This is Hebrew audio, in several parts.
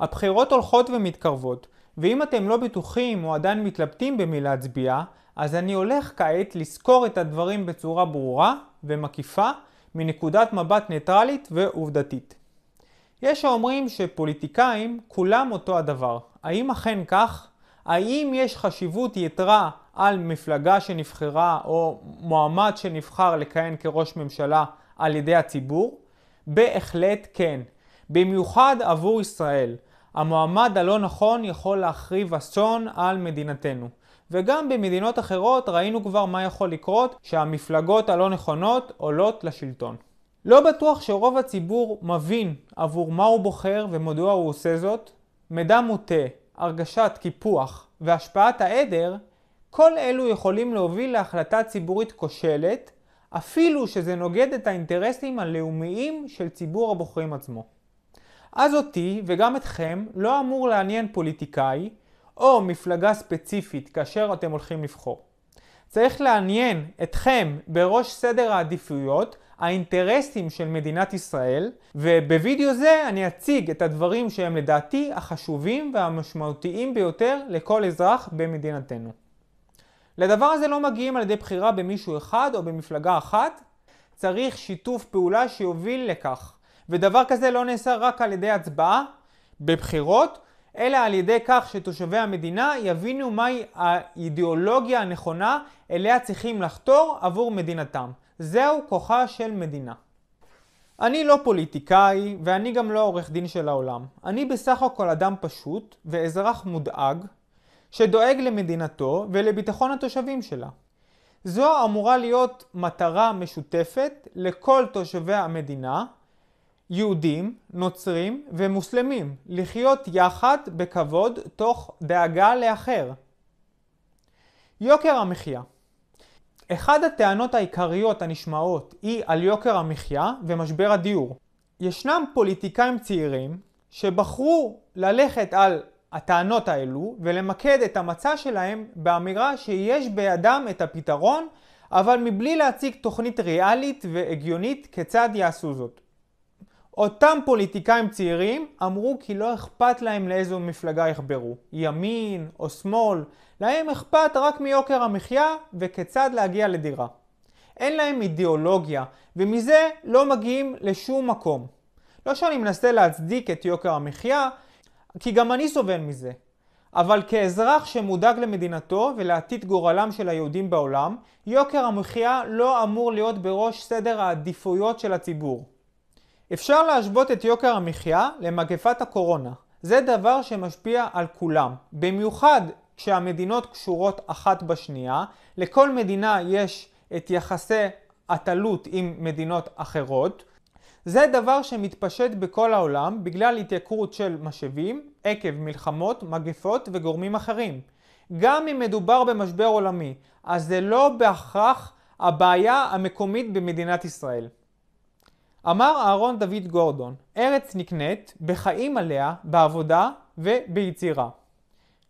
הבחירות הולכות ומתקרבות, ואם אתם לא בטוחים או עדיין מתלבטים במי להצביע, אז אני הולך כעת לסקור את הדברים בצורה ברורה ומקיפה מנקודת מבט ניטרלית ועובדתית. יש האומרים שפוליטיקאים כולם אותו הדבר. האם אכן כך? האם יש חשיבות יתרה על מפלגה שנבחרה או מועמד שנבחר לכהן כראש ממשלה על ידי הציבור? בהחלט כן. במיוחד עבור ישראל. המועמד הלא נכון יכול להחריב אסון על מדינתנו. וגם במדינות אחרות ראינו כבר מה יכול לקרות שהמפלגות הלא נכונות עולות לשלטון. לא בטוח שרוב הציבור מבין עבור מה הוא בוחר ומדוע הוא עושה זאת. מידע מוטה, הרגשת קיפוח והשפעת העדר, כל אלו יכולים להוביל להחלטה ציבורית כושלת, אפילו שזה נוגד את האינטרסים הלאומיים של ציבור הבוחרים עצמו. אז אותי וגם אתכם לא אמור לעניין פוליטיקאי או מפלגה ספציפית כאשר אתם הולכים לבחור. צריך לעניין אתכם בראש סדר העדיפויות האינטרסים של מדינת ישראל, ובווידאו זה אני אציג את הדברים שהם לדעתי החשובים והמשמעותיים ביותר לכל אזרח במדינתנו. לדבר הזה לא מגיעים על ידי בחירה במישהו אחד או במפלגה אחת, צריך שיתוף פעולה שיוביל לכך. ודבר כזה לא נעשה רק על ידי הצבעה בבחירות, אלא על ידי כך שתושבי המדינה יבינו מהי האידיאולוגיה הנכונה אליה צריכים לחתור עבור מדינתם. זהו כוחה של מדינה. אני לא פוליטיקאי ואני גם לא עורך דין של העולם. אני בסך הכל אדם פשוט ואזרח מודאג שדואג למדינתו ולביטחון התושבים שלה. זו אמורה להיות מטרה משותפת לכל תושבי המדינה יהודים, נוצרים ומוסלמים לחיות יחד בכבוד תוך דאגה לאחר. יוקר המחיה אחד הטענות העיקריות הנשמעות היא על יוקר המחיה ומשבר הדיור. ישנם פוליטיקאים צעירים שבחרו ללכת על הטענות האלו ולמקד את המצע שלהם באמירה שיש בידם את הפתרון אבל מבלי להציג תוכנית ריאלית והגיונית כיצד יעשו זאת. אותם פוליטיקאים צעירים אמרו כי לא אכפת להם לאיזו מפלגה יחברו, ימין או שמאל, להם אכפת רק מיוקר המחיה וכיצד להגיע לדירה. אין להם אידיאולוגיה, ומזה לא מגיעים לשום מקום. לא שאני מנסה להצדיק את יוקר המחיה, כי גם אני סובל מזה. אבל כאזרח שמודאג למדינתו ולעתיד גורלם של היהודים בעולם, יוקר המחיה לא אמור להיות בראש סדר העדיפויות של הציבור. אפשר להשוות את יוקר המחיה למגפת הקורונה. זה דבר שמשפיע על כולם. במיוחד כשהמדינות קשורות אחת בשנייה, לכל מדינה יש את יחסי התלות עם מדינות אחרות. זה דבר שמתפשט בכל העולם בגלל התייקרות של משאבים עקב מלחמות, מגפות וגורמים אחרים. גם אם מדובר במשבר עולמי, אז זה לא בהכרח הבעיה המקומית במדינת ישראל. אמר אהרון דוד גורדון, ארץ נקנית בחיים עליה, בעבודה וביצירה.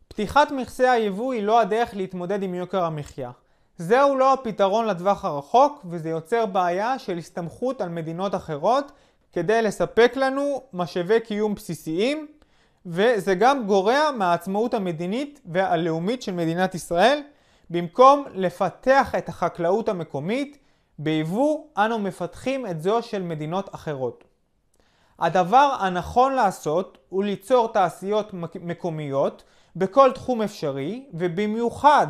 פתיחת מכסי היבוא היא לא הדרך להתמודד עם יוקר המחיה. זהו לא הפתרון לטווח הרחוק, וזה יוצר בעיה של הסתמכות על מדינות אחרות כדי לספק לנו משאבי קיום בסיסיים, וזה גם גורע מהעצמאות המדינית והלאומית של מדינת ישראל, במקום לפתח את החקלאות המקומית, ביבוא אנו מפתחים את זו של מדינות אחרות. הדבר הנכון לעשות הוא ליצור תעשיות מקומיות בכל תחום אפשרי ובמיוחד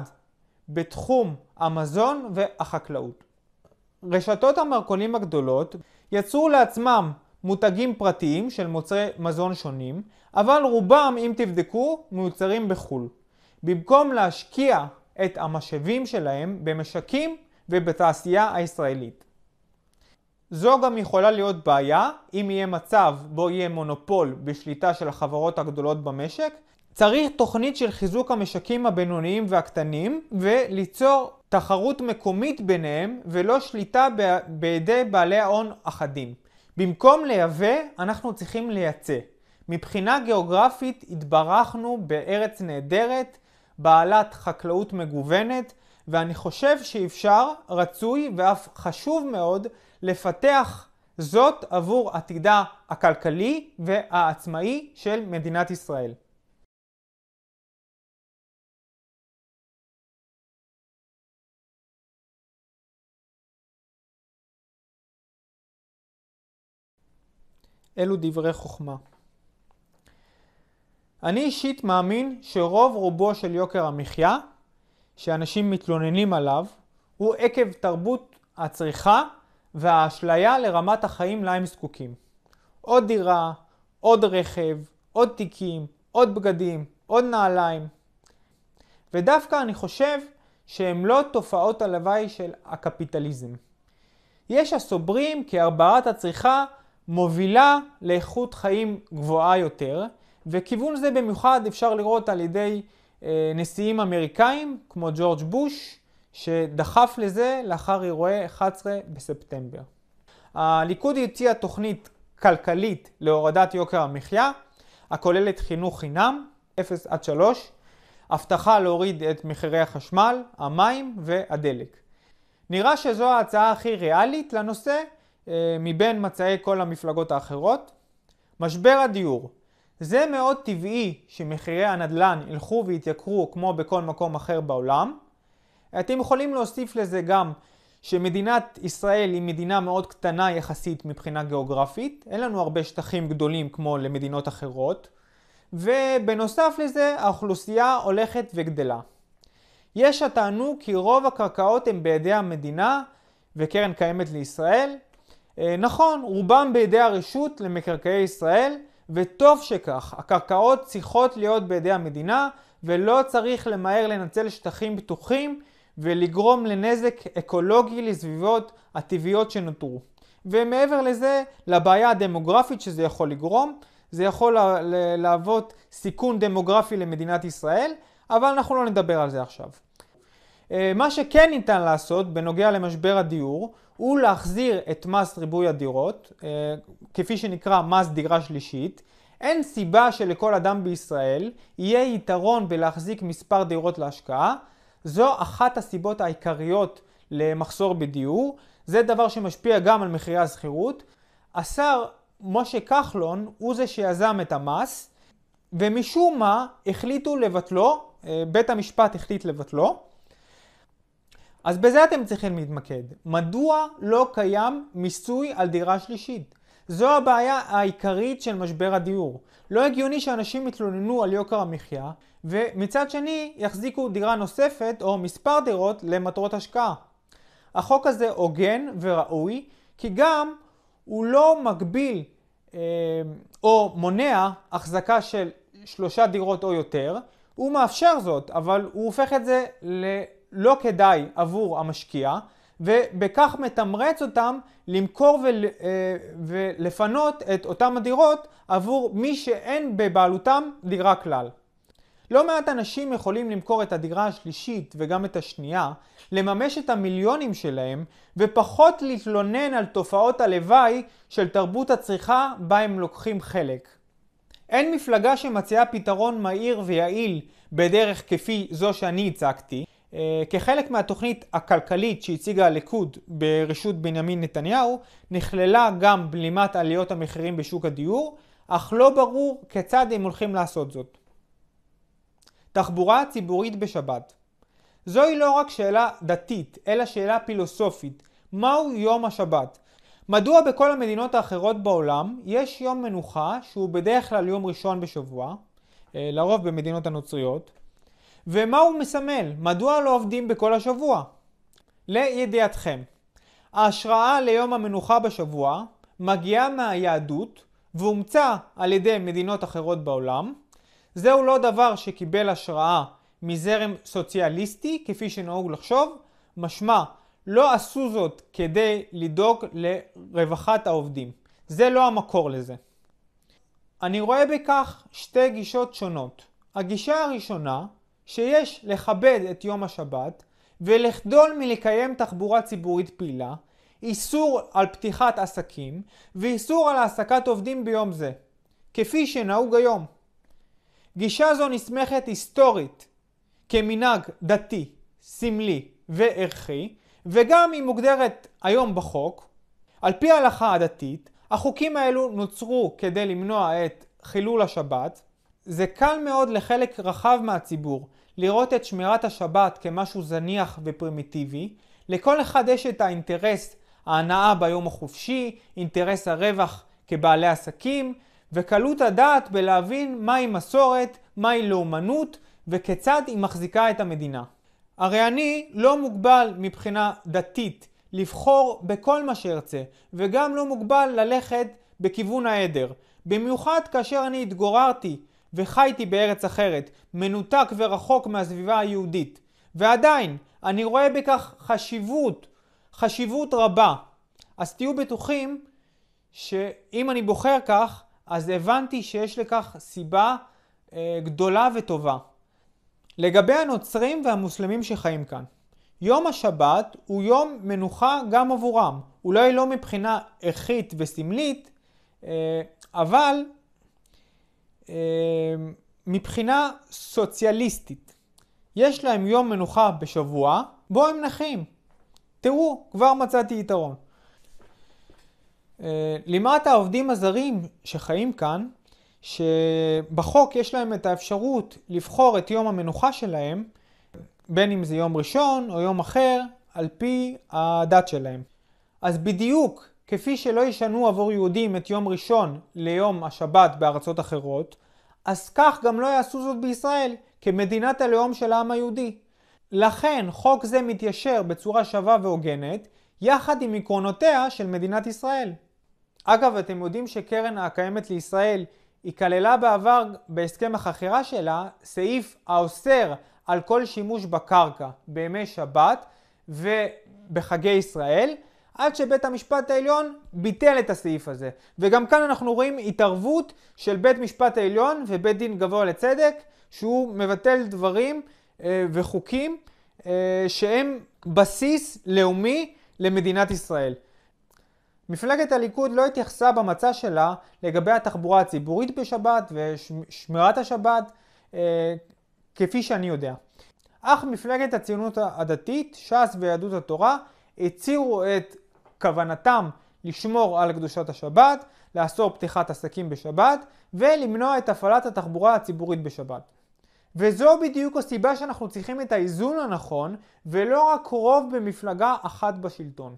בתחום המזון והחקלאות. רשתות המרכולים הגדולות יצרו לעצמם מותגים פרטיים של מוצרי מזון שונים, אבל רובם, אם תבדקו, מיוצרים בחו"ל. במקום להשקיע את המשאבים שלהם במשקים ובתעשייה הישראלית. זו גם יכולה להיות בעיה אם יהיה מצב בו יהיה מונופול בשליטה של החברות הגדולות במשק. צריך תוכנית של חיזוק המשקים הבינוניים והקטנים וליצור תחרות מקומית ביניהם ולא שליטה ב- בידי בעלי ההון אחדים. במקום לייבא, אנחנו צריכים לייצא. מבחינה גיאוגרפית התברכנו בארץ נהדרת, בעלת חקלאות מגוונת, ואני חושב שאפשר, רצוי ואף חשוב מאוד לפתח זאת עבור עתידה הכלכלי והעצמאי של מדינת ישראל. אלו דברי חוכמה. אני אישית מאמין שרוב רובו של יוקר המחיה שאנשים מתלוננים עליו הוא עקב תרבות הצריכה והאשליה לרמת החיים לה הם זקוקים. עוד דירה, עוד רכב, עוד תיקים, עוד בגדים, עוד נעליים. ודווקא אני חושב שהם לא תופעות הלוואי של הקפיטליזם. יש הסוברים כי הרבעת הצריכה מובילה לאיכות חיים גבוהה יותר, וכיוון זה במיוחד אפשר לראות על ידי אה, נשיאים אמריקאים, כמו ג'ורג' בוש, שדחף לזה לאחר אירועי 11 בספטמבר. הליכוד הציע תוכנית כלכלית להורדת יוקר המחיה, הכוללת חינוך חינם, 0 עד 3, הבטחה להוריד את מחירי החשמל, המים והדלק. נראה שזו ההצעה הכי ריאלית לנושא אה, מבין מצעי כל המפלגות האחרות. משבר הדיור, זה מאוד טבעי שמחירי הנדל"ן ילכו ויתייקרו כמו בכל מקום אחר בעולם. אתם יכולים להוסיף לזה גם שמדינת ישראל היא מדינה מאוד קטנה יחסית מבחינה גיאוגרפית, אין לנו הרבה שטחים גדולים כמו למדינות אחרות, ובנוסף לזה האוכלוסייה הולכת וגדלה. יש הטענו כי רוב הקרקעות הן בידי המדינה וקרן קיימת לישראל. אה, נכון, רובם בידי הרשות למקרקעי ישראל, וטוב שכך, הקרקעות צריכות להיות בידי המדינה, ולא צריך למהר לנצל שטחים פתוחים ולגרום לנזק אקולוגי לסביבות הטבעיות שנותרו. ומעבר לזה, לבעיה הדמוגרפית שזה יכול לגרום, זה יכול להוות סיכון דמוגרפי למדינת ישראל, אבל אנחנו לא נדבר על זה עכשיו. אה, מה שכן ניתן לעשות בנוגע למשבר הדיור הוא להחזיר את מס ריבוי הדירות, אה, כפי שנקרא מס דירה שלישית. אין סיבה שלכל אדם בישראל יהיה יתרון בלהחזיק מספר דירות להשקעה. זו אחת הסיבות העיקריות למחסור בדיור. זה דבר שמשפיע גם על מחירי השכירות. השר משה כחלון הוא זה שיזם את המס, ומשום מה החליטו לבטלו, אה, בית המשפט החליט לבטלו. אז בזה אתם צריכים להתמקד. מדוע לא קיים מיסוי על דירה שלישית? זו הבעיה העיקרית של משבר הדיור. לא הגיוני שאנשים יתלוננו על יוקר המחיה, ומצד שני יחזיקו דירה נוספת או מספר דירות למטרות השקעה. החוק הזה הוגן וראוי, כי גם הוא לא מגביל אה, או מונע החזקה של שלושה דירות או יותר, הוא מאפשר זאת, אבל הוא הופך את זה ל... לא כדאי עבור המשקיע, ובכך מתמרץ אותם למכור ול, אה, ולפנות את אותם הדירות עבור מי שאין בבעלותם דירה כלל. לא מעט אנשים יכולים למכור את הדירה השלישית וגם את השנייה, לממש את המיליונים שלהם, ופחות להתלונן על תופעות הלוואי של תרבות הצריכה בה הם לוקחים חלק. אין מפלגה שמציעה פתרון מהיר ויעיל בדרך כפי זו שאני הצגתי, אה, כחלק מהתוכנית הכלכלית שהציגה הליכוד ברשות בנימין נתניהו, נכללה גם בלימת עליות המחירים בשוק הדיור, אך לא ברור כיצד הם הולכים לעשות זאת. תחבורה ציבורית בשבת זוהי לא רק שאלה דתית, אלא שאלה פילוסופית. מהו יום השבת? מדוע בכל המדינות האחרות בעולם יש יום מנוחה שהוא בדרך כלל יום ראשון בשבוע, אה, לרוב במדינות הנוצריות, ומה הוא מסמל? מדוע לא עובדים בכל השבוע? לידיעתכם, ההשראה ליום המנוחה בשבוע מגיעה מהיהדות ואומצה על ידי מדינות אחרות בעולם. זהו לא דבר שקיבל השראה מזרם סוציאליסטי, כפי שנהוג לחשוב, משמע, לא עשו זאת כדי לדאוג לרווחת העובדים. זה לא המקור לזה. אני רואה בכך שתי גישות שונות. הגישה הראשונה, שיש לכבד את יום השבת ולחדול מלקיים תחבורה ציבורית פעילה, איסור על פתיחת עסקים ואיסור על העסקת עובדים ביום זה, כפי שנהוג היום. גישה זו נסמכת היסטורית כמנהג דתי, סמלי וערכי, וגם היא מוגדרת היום בחוק. על פי ההלכה הדתית, החוקים האלו נוצרו כדי למנוע את חילול השבת. זה קל מאוד לחלק רחב מהציבור לראות את שמירת השבת כמשהו זניח ופרימיטיבי, לכל אחד יש את האינטרס ההנאה ביום החופשי, אינטרס הרווח כבעלי עסקים, וקלות הדעת בלהבין מהי מסורת, מהי לאומנות, וכיצד היא מחזיקה את המדינה. הרי אני לא מוגבל מבחינה דתית לבחור בכל מה שארצה, וגם לא מוגבל ללכת בכיוון העדר. במיוחד כאשר אני התגוררתי וחייתי בארץ אחרת, מנותק ורחוק מהסביבה היהודית. ועדיין, אני רואה בכך חשיבות, חשיבות רבה. אז תהיו בטוחים שאם אני בוחר כך, אז הבנתי שיש לכך סיבה אה, גדולה וטובה. לגבי הנוצרים והמוסלמים שחיים כאן, יום השבת הוא יום מנוחה גם עבורם. אולי לא מבחינה איכית וסמלית, אה, אבל אמ, מבחינה סוציאליסטית. יש להם יום מנוחה בשבוע, בו הם נחים. תראו, כבר מצאתי יתרון. אה, למעט העובדים הזרים שחיים כאן, שבחוק יש להם את האפשרות לבחור את יום המנוחה שלהם, בין אם זה יום ראשון או יום אחר, על פי הדת שלהם. אז בדיוק כפי שלא ישנו עבור יהודים את יום ראשון ליום השבת בארצות אחרות, אז כך גם לא יעשו זאת בישראל, כמדינת הלאום של העם היהודי. לכן חוק זה מתיישר בצורה שווה והוגנת, יחד עם עקרונותיה של מדינת ישראל. אגב, אתם יודעים שקרן הקיימת לישראל, היא כללה בעבר בהסכם החכירה שלה סעיף האוסר על כל שימוש בקרקע בימי שבת ובחגי ישראל, עד שבית המשפט העליון ביטל את הסעיף הזה. וגם כאן אנחנו רואים התערבות של בית משפט העליון ובית דין גבוה לצדק, שהוא מבטל דברים אה, וחוקים אה, שהם בסיס לאומי למדינת ישראל. מפלגת הליכוד לא התייחסה במצע שלה לגבי התחבורה הציבורית בשבת ושמירת השבת, אה, כפי שאני יודע. אך מפלגת הציונות הדתית, ש"ס ויהדות התורה הצהירו את כוונתם לשמור על קדושת השבת, לאסור פתיחת עסקים בשבת ולמנוע את הפעלת התחבורה הציבורית בשבת. וזו בדיוק הסיבה שאנחנו צריכים את האיזון הנכון ולא רק רוב במפלגה אחת בשלטון.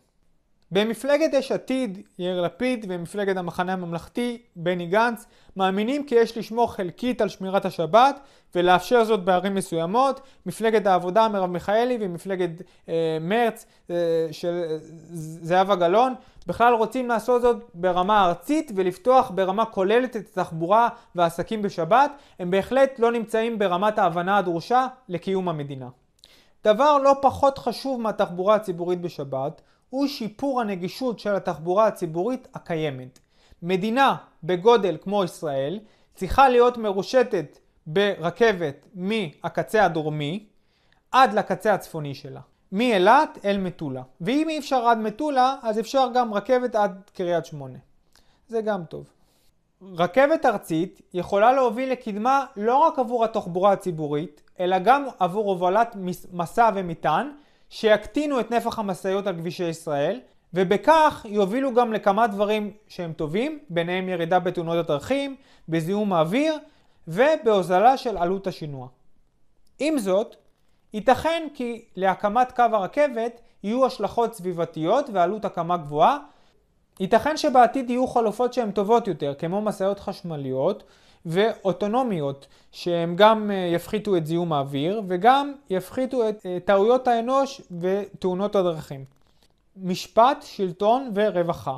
במפלגת יש עתיד, יאיר לפיד, ומפלגת המחנה הממלכתי, בני גנץ, מאמינים כי יש לשמור חלקית על שמירת השבת ולאפשר זאת בערים מסוימות. מפלגת העבודה, מרב מיכאלי, ומפלגת אה, מרץ אה, של אה, זהבה גלאון, בכלל רוצים לעשות זאת ברמה ארצית ולפתוח ברמה כוללת את התחבורה והעסקים בשבת. הם בהחלט לא נמצאים ברמת ההבנה הדרושה לקיום המדינה. דבר לא פחות חשוב מהתחבורה הציבורית בשבת, הוא שיפור הנגישות של התחבורה הציבורית הקיימת. מדינה בגודל כמו ישראל צריכה להיות מרושתת ברכבת מהקצה הדרומי עד לקצה הצפוני שלה. מאילת אל מטולה. ואם אי אפשר עד מטולה, אז אפשר גם רכבת עד קריית שמונה. זה גם טוב. רכבת ארצית יכולה להוביל לקדמה לא רק עבור התחבורה הציבורית, אלא גם עבור הובלת מסע ומטען, שיקטינו את נפח המשאיות על כבישי ישראל, ובכך יובילו גם לכמה דברים שהם טובים, ביניהם ירידה בתאונות הדרכים, בזיהום האוויר ובהוזלה של עלות השינוע. עם זאת, ייתכן כי להקמת קו הרכבת יהיו השלכות סביבתיות ועלות הקמה גבוהה. ייתכן שבעתיד יהיו חלופות שהן טובות יותר, כמו משאיות חשמליות, ואוטונומיות, שהם גם אה, יפחיתו את זיהום האוויר וגם יפחיתו את אה, טעויות האנוש ותאונות הדרכים. משפט, שלטון ורווחה.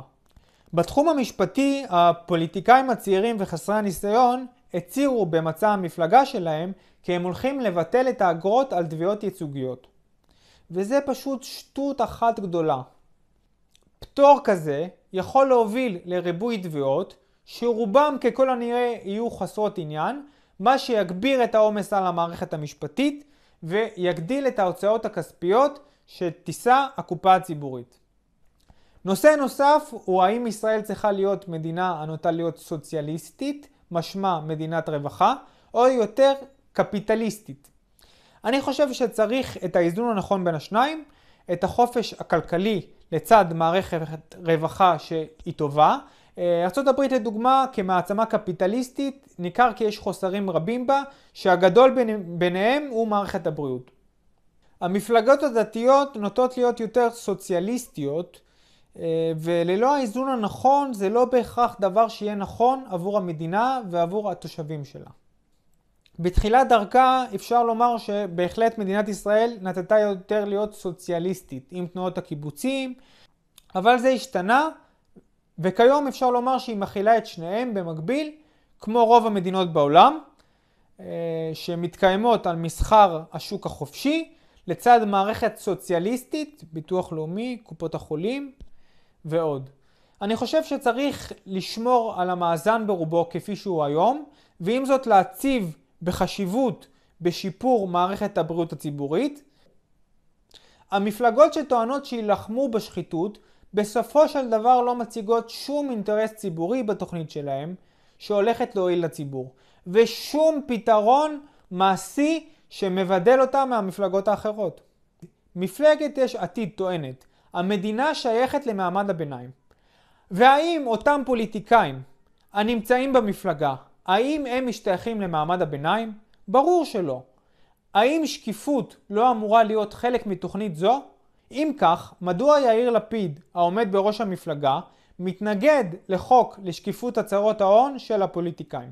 בתחום המשפטי, הפוליטיקאים הצעירים וחסרי הניסיון הצהירו במצע המפלגה שלהם כי הם הולכים לבטל את האגרות על תביעות ייצוגיות. וזה פשוט שטות אחת גדולה. פטור כזה יכול להוביל לריבוי תביעות, שרובם ככל הנראה יהיו חסרות עניין, מה שיגביר את העומס על המערכת המשפטית ויגדיל את ההוצאות הכספיות שתישא הקופה הציבורית. נושא נוסף הוא האם ישראל צריכה להיות מדינה הנוטה להיות סוציאליסטית, משמע מדינת רווחה, או יותר קפיטליסטית. אני חושב שצריך את האיזון הנכון בין השניים, את החופש הכלכלי לצד מערכת רווחה שהיא טובה, אה, ארה"ב לדוגמה כמעצמה קפיטליסטית ניכר כי יש חוסרים רבים בה שהגדול ביניהם הוא מערכת הבריאות. המפלגות הדתיות נוטות להיות יותר סוציאליסטיות אה, וללא האיזון הנכון זה לא בהכרח דבר שיהיה נכון עבור המדינה ועבור התושבים שלה. בתחילת דרכה אפשר לומר שבהחלט מדינת ישראל נטתה יותר להיות סוציאליסטית עם תנועות הקיבוצים אבל זה השתנה וכיום אפשר לומר שהיא מכילה את שניהם במקביל, כמו רוב המדינות בעולם, אה, שמתקיימות על מסחר השוק החופשי, לצד מערכת סוציאליסטית, ביטוח לאומי, קופות החולים ועוד. אני חושב שצריך לשמור על המאזן ברובו כפי שהוא היום, ועם זאת להציב בחשיבות בשיפור מערכת הבריאות הציבורית. המפלגות שטוענות שיילחמו בשחיתות בסופו של דבר לא מציגות שום אינטרס ציבורי בתוכנית שלהם שהולכת להועיל לציבור, ושום פתרון מעשי שמבדל אותה מהמפלגות האחרות. מפלגת יש עתיד טוענת, המדינה שייכת למעמד הביניים. והאם אותם פוליטיקאים הנמצאים במפלגה, האם הם משתייכים למעמד הביניים? ברור שלא. האם שקיפות לא אמורה להיות חלק מתוכנית זו? אם כך, מדוע יאיר לפיד, העומד בראש המפלגה, מתנגד לחוק לשקיפות הצהרות ההון של הפוליטיקאים?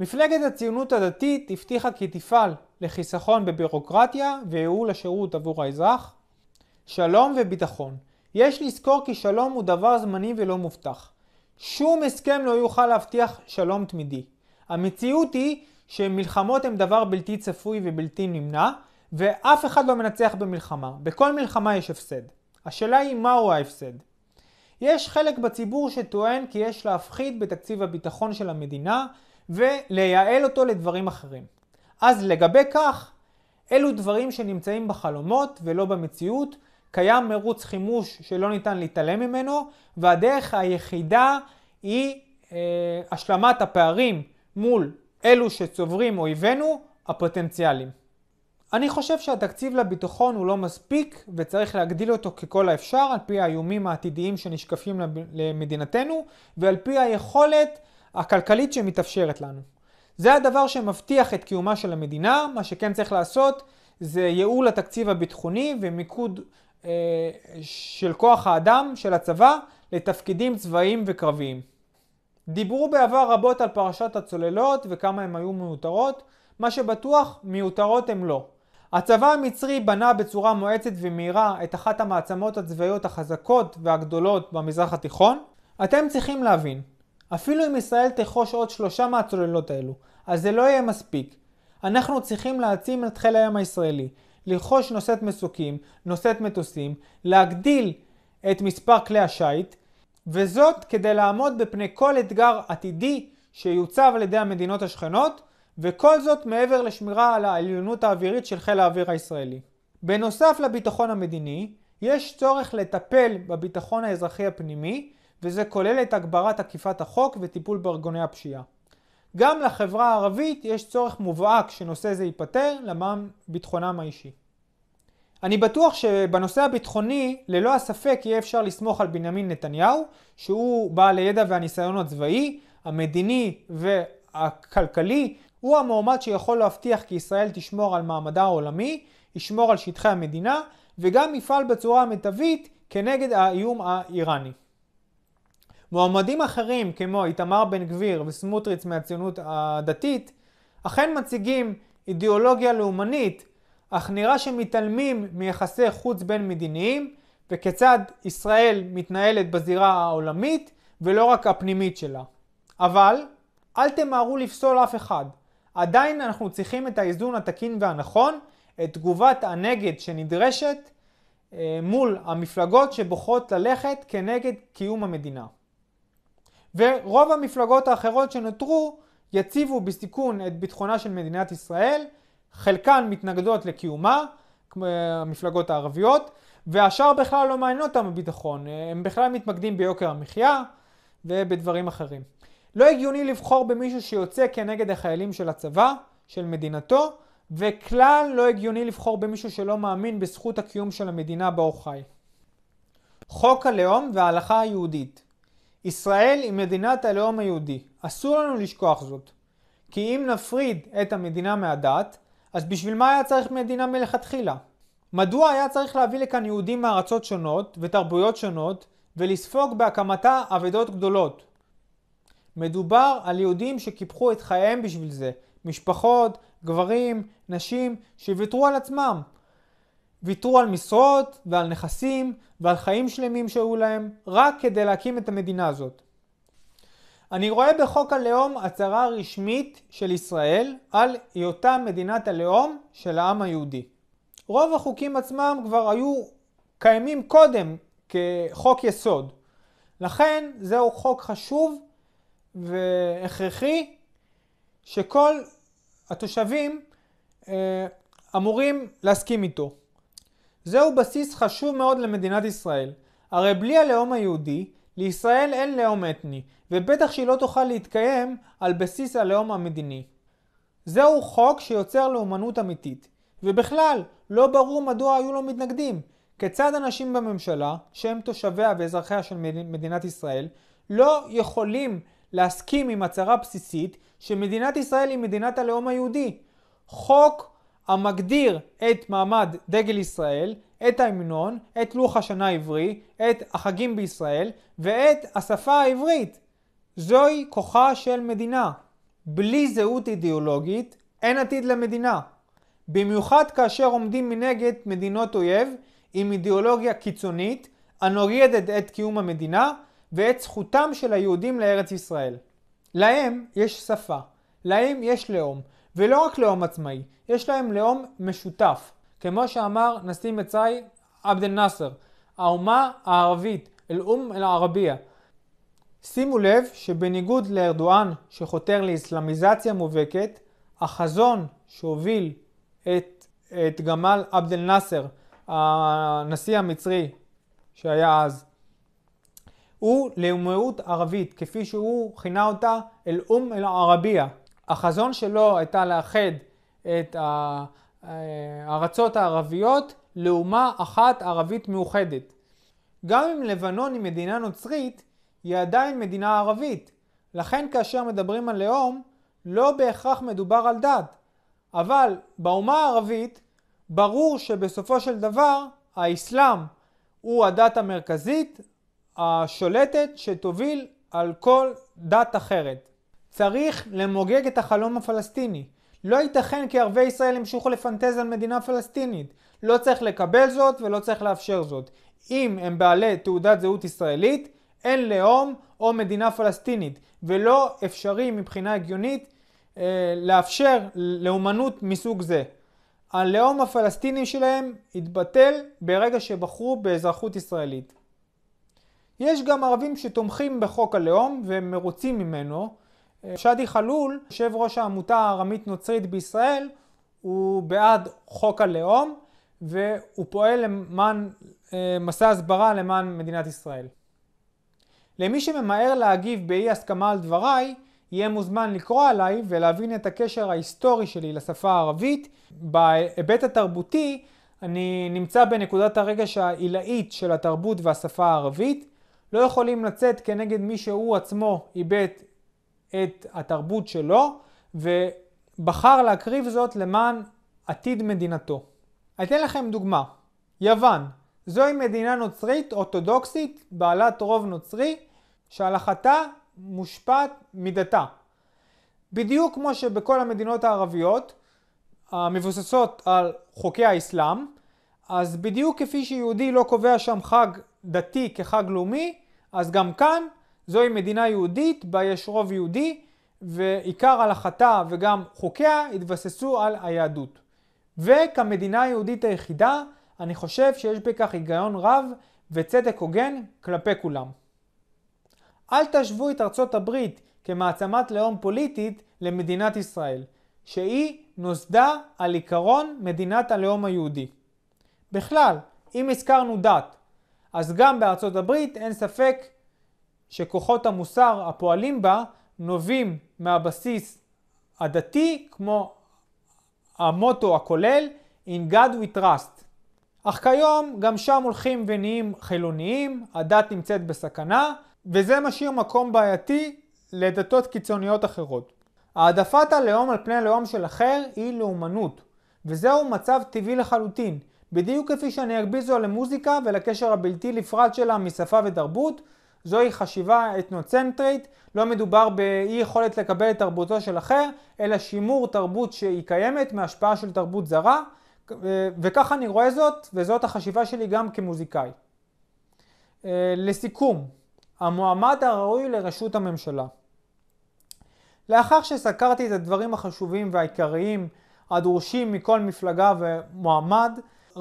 מפלגת הציונות הדתית הבטיחה כי תפעל לחיסכון בבירוקרטיה וייעול השירות עבור האזרח. שלום וביטחון. יש לזכור כי שלום הוא דבר זמני ולא מובטח. שום הסכם לא יוכל להבטיח שלום תמידי. המציאות היא שמלחמות הן דבר בלתי צפוי ובלתי נמנע, ואף אחד לא מנצח במלחמה. בכל מלחמה יש הפסד. השאלה היא מהו ההפסד. יש חלק בציבור שטוען כי יש להפחית בתקציב הביטחון של המדינה ולייעל אותו לדברים אחרים. אז לגבי כך, אלו דברים שנמצאים בחלומות ולא במציאות, קיים מרוץ חימוש שלא ניתן להתעלם ממנו, והדרך היחידה היא אה, השלמת הפערים מול אלו שצוברים אויבינו הפוטנציאליים. אני חושב שהתקציב לביטחון הוא לא מספיק וצריך להגדיל אותו ככל האפשר על פי האיומים העתידיים שנשקפים למדינתנו ועל פי היכולת הכלכלית שמתאפשרת לנו. זה הדבר שמבטיח את קיומה של המדינה, מה שכן צריך לעשות זה ייעול התקציב הביטחוני ומיקוד אה, של כוח האדם של הצבא לתפקידים צבאיים וקרביים. דיברו בעבר רבות על פרשת הצוללות וכמה הן היו מיותרות, מה שבטוח מיותרות הן לא. הצבא המצרי בנה בצורה מואצת ומהירה את אחת המעצמות הצבאיות החזקות והגדולות במזרח התיכון. אתם צריכים להבין, אפילו אם ישראל תחוש עוד שלושה מהצוללות האלו, אז זה לא יהיה מספיק. אנחנו צריכים להעצים את חיל הים הישראלי, לרכוש נושאת מסוקים, נושאת מטוסים, להגדיל את מספר כלי השיט, וזאת כדי לעמוד בפני כל אתגר עתידי שיוצב על ידי המדינות השכנות, וכל זאת מעבר לשמירה על העליונות האווירית של חיל האוויר הישראלי. בנוסף לביטחון המדיני, יש צורך לטפל בביטחון האזרחי הפנימי, וזה כולל את הגברת עקיפת החוק וטיפול בארגוני הפשיעה. גם לחברה הערבית יש צורך מובהק שנושא זה ייפתר למען ביטחונם האישי. אני בטוח שבנושא הביטחוני, ללא הספק יהיה אפשר לסמוך על בנימין נתניהו, שהוא בעל הידע והניסיון הצבאי, המדיני ו... הכלכלי הוא המועמד שיכול להבטיח כי ישראל תשמור על מעמדה העולמי, ישמור על שטחי המדינה וגם יפעל בצורה המיטבית כנגד האיום האיראני. מועמדים אחרים כמו איתמר בן גביר וסמוטריץ מהציונות הדתית אכן מציגים אידיאולוגיה לאומנית, אך נראה שמתעלמים מיחסי חוץ בין מדיניים וכיצד ישראל מתנהלת בזירה העולמית ולא רק הפנימית שלה. אבל אל תמהרו לפסול אף אחד. עדיין אנחנו צריכים את האיזון התקין והנכון, את תגובת הנגד שנדרשת אה, מול המפלגות שבוחרות ללכת כנגד קיום המדינה. ורוב המפלגות האחרות שנותרו יציבו בסיכון את ביטחונה של מדינת ישראל, חלקן מתנגדות לקיומה, כמו אה, המפלגות הערביות, והשאר בכלל לא מעניין אותם הביטחון, הם בכלל מתמקדים ביוקר המחיה ובדברים אחרים. לא הגיוני לבחור במישהו שיוצא כנגד החיילים של הצבא, של מדינתו, וכלל לא הגיוני לבחור במישהו שלא מאמין בזכות הקיום של המדינה בה הוא חי. חוק הלאום וההלכה היהודית ישראל היא מדינת הלאום היהודי. אסור לנו לשכוח זאת. כי אם נפריד את המדינה מהדת, אז בשביל מה היה צריך מדינה מלכתחילה? מדוע היה צריך להביא לכאן יהודים מארצות שונות ותרבויות שונות ולספוג בהקמתה אבדות גדולות? מדובר על יהודים שקיפחו את חייהם בשביל זה. משפחות, גברים, נשים, שוויתרו על עצמם. ויתרו על משרות ועל נכסים ועל חיים שלמים שהיו להם, רק כדי להקים את המדינה הזאת. אני רואה בחוק הלאום הצהרה רשמית של ישראל על היותה מדינת הלאום של העם היהודי. רוב החוקים עצמם כבר היו קיימים קודם כחוק יסוד. לכן זהו חוק חשוב והכרחי שכל התושבים אה, אמורים להסכים איתו. זהו בסיס חשוב מאוד למדינת ישראל. הרי בלי הלאום היהודי, לישראל אין לאום אתני, ובטח שהיא לא תוכל להתקיים על בסיס הלאום המדיני. זהו חוק שיוצר לאומנות אמיתית. ובכלל, לא ברור מדוע היו לו מתנגדים. כיצד אנשים בממשלה, שהם תושביה ואזרחיה של מדינת ישראל, לא יכולים להסכים עם הצהרה בסיסית שמדינת ישראל היא מדינת הלאום היהודי. חוק המגדיר את מעמד דגל ישראל, את ההמנון, את לוח השנה העברי, את החגים בישראל ואת השפה העברית. זוהי כוחה של מדינה. בלי זהות אידיאולוגית אין עתיד למדינה. במיוחד כאשר עומדים מנגד מדינות אויב עם אידיאולוגיה קיצונית הנוגדת את קיום המדינה ואת זכותם של היהודים לארץ ישראל. להם יש שפה, להם יש לאום, ולא רק לאום עצמאי, יש להם לאום משותף. כמו שאמר נשיא מצרי עבד אל-נאסר, האומה הערבית, אל-אום אל-ערבייה. שימו לב שבניגוד לארדואן שחותר לאסלאמיזציה מובהקת, החזון שהוביל את, את גמל עבד אל-נאסר, הנשיא המצרי שהיה אז, הוא לאומיות ערבית, כפי שהוא כינה אותה אל-אום אל-ערבייה. החזון שלו הייתה לאחד את הארצות אה, הערביות לאומה אחת ערבית מאוחדת. גם אם לבנון היא מדינה נוצרית, היא עדיין מדינה ערבית. לכן כאשר מדברים על לאום, לא בהכרח מדובר על דת. אבל באומה הערבית, ברור שבסופו של דבר האסלאם הוא הדת המרכזית השולטת שתוביל על כל דת אחרת. צריך למוגג את החלום הפלסטיני. לא ייתכן כי ערבי ישראל ימשיכו לפנטז על מדינה פלסטינית. לא צריך לקבל זאת ולא צריך לאפשר זאת. אם הם בעלי תעודת זהות ישראלית, אין לאום או מדינה פלסטינית, ולא אפשרי מבחינה הגיונית אה, לאפשר לאומנות מסוג זה. הלאום הפלסטיני שלהם התבטל ברגע שבחרו באזרחות ישראלית. יש גם ערבים שתומכים בחוק הלאום והם מרוצים ממנו. אה, שאדי חלול, יושב ראש העמותה הארמית נוצרית בישראל, הוא בעד חוק הלאום והוא פועל למען אה, מסע הסברה למען מדינת ישראל. למי שממהר להגיב באי הסכמה על דבריי, יהיה מוזמן לקרוא עליי ולהבין את הקשר ההיסטורי שלי לשפה הערבית. בהיבט התרבותי, אני נמצא בנקודת הרגש העילאית של התרבות והשפה הערבית. לא יכולים לצאת כנגד מי שהוא עצמו איבד את התרבות שלו ובחר להקריב זאת למען עתיד מדינתו. אתן לכם דוגמה. יוון, זוהי מדינה נוצרית אורתודוקסית בעלת רוב נוצרי שהלכתה מושפעת מדתה. בדיוק כמו שבכל המדינות הערביות המבוססות על חוקי האסלאם, אז בדיוק כפי שיהודי לא קובע שם חג דתי כחג לאומי, אז גם כאן זוהי מדינה יהודית בה יש רוב יהודי ועיקר הלכתה וגם חוקיה התבססו על היהדות. וכמדינה היהודית היחידה אני חושב שיש בכך היגיון רב וצדק הוגן כלפי כולם. אל תשוו את ארצות הברית כמעצמת לאום פוליטית למדינת ישראל, שהיא נוסדה על עיקרון מדינת הלאום היהודי. בכלל, אם הזכרנו דת אז גם בארצות הברית אין ספק שכוחות המוסר הפועלים בה נובעים מהבסיס הדתי, כמו המוטו הכולל In God we trust. אך כיום גם שם הולכים ונהיים חילוניים, הדת נמצאת בסכנה, וזה משאיר מקום בעייתי לדתות קיצוניות אחרות. העדפת הלאום על פני הלאום של אחר היא לאומנות, וזהו מצב טבעי לחלוטין, בדיוק כפי זו למוזיקה ולקשר הבלתי נפרד שלה משפה ותרבות, זוהי חשיבה אתנוצנטרית, לא מדובר באי יכולת לקבל את תרבותו של אחר, אלא שימור תרבות שהיא קיימת מהשפעה של תרבות זרה, וככה אני רואה זאת, וזאת החשיבה שלי גם כמוזיקאי. אה, לסיכום, המועמד הראוי לראשות הממשלה. לאחר שסקרתי את הדברים החשובים והעיקריים הדרושים מכל מפלגה ומועמד,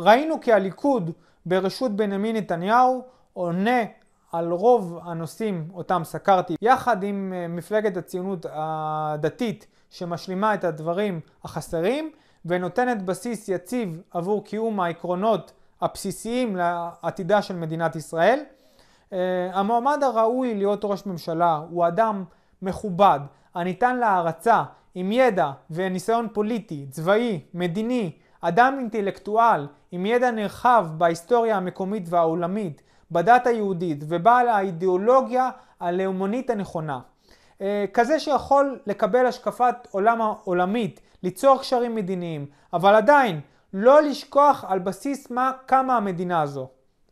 ראינו כי הליכוד בראשות בנימין נתניהו עונה על רוב הנושאים אותם סקרתי, יחד עם אה, מפלגת הציונות הדתית שמשלימה את הדברים החסרים ונותנת בסיס יציב עבור קיום העקרונות הבסיסיים לעתידה של מדינת ישראל. אה, המועמד הראוי להיות ראש ממשלה הוא אדם מכובד, הניתן להערצה, עם ידע וניסיון פוליטי, צבאי, מדיני, אדם אינטלקטואל עם ידע נרחב בהיסטוריה המקומית והעולמית, בדת היהודית ובעל האידיאולוגיה הלאומנית הנכונה. אה, כזה שיכול לקבל השקפת עולם העולמית, ליצור קשרים מדיניים, אבל עדיין לא לשכוח על בסיס מה קמה המדינה הזו.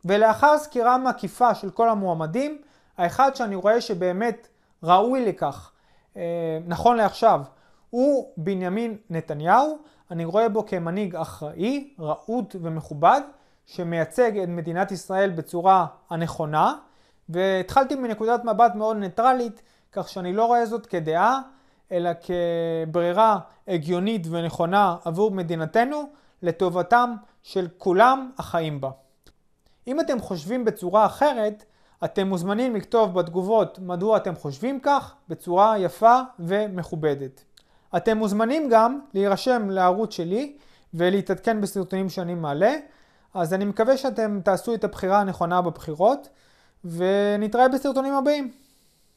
ולאחר סקירה מקיפה של כל המועמדים, האחד שאני רואה שבאמת ראוי לכך, אה, נכון לעכשיו, הוא בנימין נתניהו, אני רואה בו כמנהיג אחראי, רהוט ומכובד, שמייצג את מדינת ישראל בצורה הנכונה, והתחלתי מנקודת מבט מאוד ניטרלית, כך שאני לא רואה זאת כדעה, אלא כברירה הגיונית ונכונה עבור מדינתנו, לטובתם של כולם החיים בה. אם אתם חושבים בצורה אחרת, אתם מוזמנים לכתוב בתגובות מדוע אתם חושבים כך בצורה יפה ומכובדת. אתם מוזמנים גם להירשם לערוץ שלי ולהתעדכן בסרטונים שאני מעלה. אז אני מקווה שאתם תעשו את הבחירה הנכונה בבחירות, ונתראה בסרטונים הבאים.